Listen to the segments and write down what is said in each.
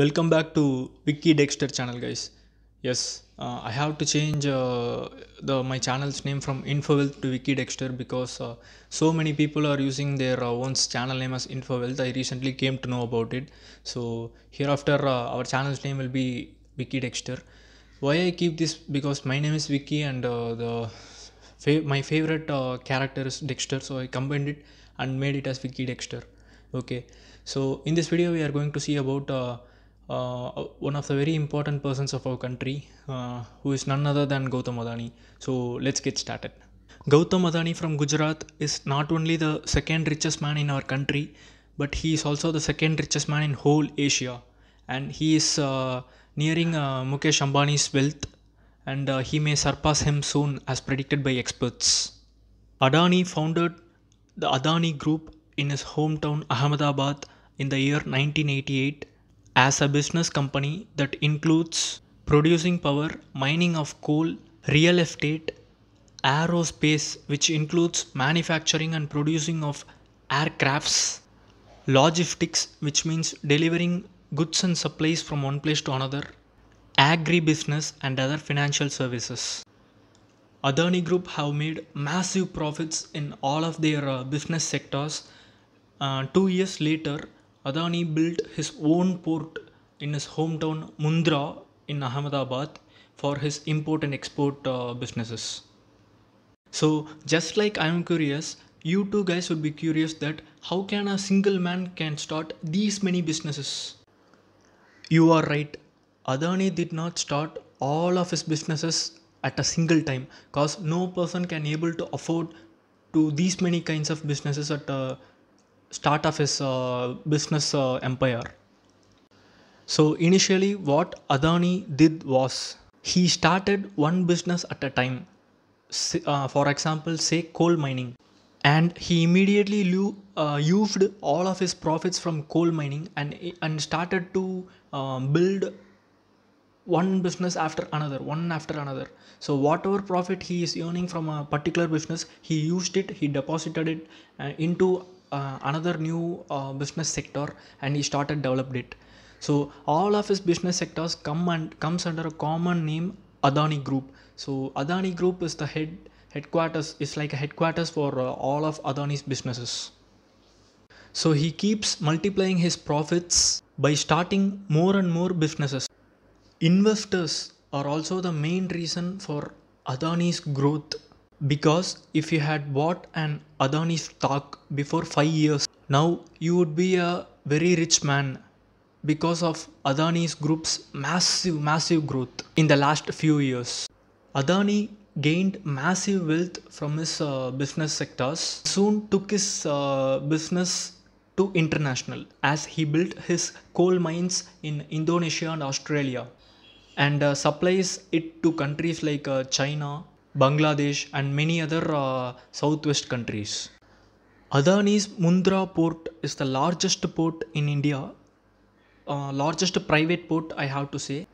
welcome back to wiki dexter channel guys yes uh, i have to change uh, the my channel's name from infowealth to wiki dexter because uh, so many people are using their uh, own channel name as infowealth i recently came to know about it so hereafter uh, our channel's name will be wiki dexter why i keep this because my name is wiki and uh, the fa my favorite character is dexter so i combined it and made it as wiki dexter okay so in this video we are going to see about uh, one of the very important persons of our country, uh, who is none other than Gautam Adani. So let's get started. Gautam Adani from Gujarat is not only the second richest man in our country, but he is also the second richest man in whole Asia, and he is uh, nearing uh, Mukesh Ambani's wealth, and uh, he may surpass him soon, as predicted by experts. Adani founded the Adani Group in his hometown Ahmedabad in the year 1988 as a business company that includes producing power, mining of coal, real estate, aerospace, which includes manufacturing and producing of aircrafts, logistics, which means delivering goods and supplies from one place to another, agribusiness, and other financial services. Adani Group have made massive profits in all of their uh, business sectors. Uh, two years later, Adani built his own port in his hometown Mundra in Ahmedabad for his import and export uh, businesses. So just like I am curious, you two guys would be curious that how can a single man can start these many businesses? You are right. Adani did not start all of his businesses at a single time because no person can able to afford to these many kinds of businesses at a uh, start of his uh, business uh, empire. So initially, what Adani did was he started one business at a time. Uh, for example, say coal mining, and he immediately lo- uh, used all of his profits from coal mining and and started to uh, build one business after another, one after another. So whatever profit he is earning from a particular business, he used it, he deposited it uh, into uh, another new uh, business sector and he started developed it so all of his business sectors come and comes under a common name adani group so adani group is the head headquarters is like a headquarters for uh, all of adani's businesses so he keeps multiplying his profits by starting more and more businesses investors are also the main reason for adani's growth because if you had bought an Adani stock before 5 years, now you would be a very rich man because of Adani's group's massive, massive growth in the last few years. Adani gained massive wealth from his uh, business sectors, soon took his uh, business to international as he built his coal mines in Indonesia and Australia and uh, supplies it to countries like uh, China, Bangladesh, and many other uh, southwest countries. Adani's Mundra port is the largest port in India, uh, largest private port, I have to say.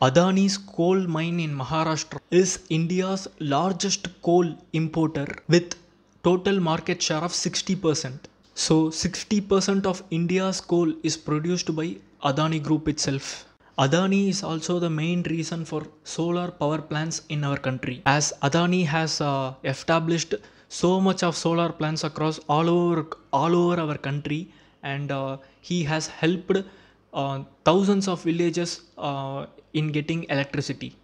Adani's coal mine in Maharashtra is India's largest coal importer with total market share of 60%. So 60% of India's coal is produced by Adani Group itself. Adani is also the main reason for solar power plants in our country as Adani has uh, established so much of solar plants across all over all over our country and uh, he has helped uh, thousands of villages uh, in getting electricity